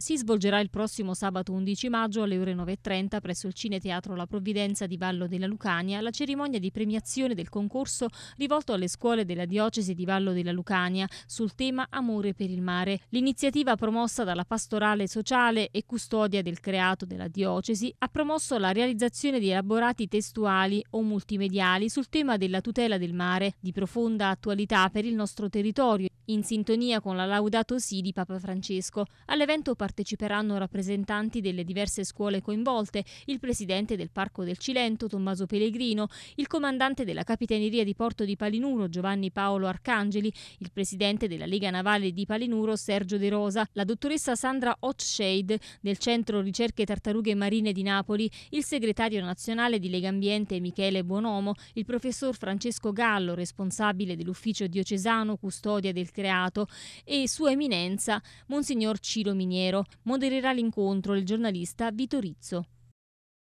si svolgerà il prossimo sabato 11 maggio alle ore 9.30 presso il Cineteatro La Provvidenza di Vallo della Lucania la cerimonia di premiazione del concorso rivolto alle scuole della diocesi di Vallo della Lucania sul tema Amore per il mare. L'iniziativa promossa dalla Pastorale Sociale e Custodia del Creato della diocesi ha promosso la realizzazione di elaborati testuali o multimediali sul tema della tutela del mare, di profonda attualità per il nostro territorio in sintonia con la Laudato Si di Papa Francesco. All'evento parteciperanno rappresentanti delle diverse scuole coinvolte, il presidente del Parco del Cilento, Tommaso Pellegrino, il comandante della Capitaneria di Porto di Palinuro, Giovanni Paolo Arcangeli, il presidente della Lega Navale di Palinuro, Sergio De Rosa, la dottoressa Sandra Hotshade del Centro Ricerche Tartarughe Marine di Napoli, il segretario nazionale di Lega Ambiente Michele Buonomo, il professor Francesco Gallo, responsabile dell'ufficio diocesano custodia del creato e Sua Eminenza Monsignor Ciro Miniero. Modererà l'incontro il giornalista Vito Rizzo.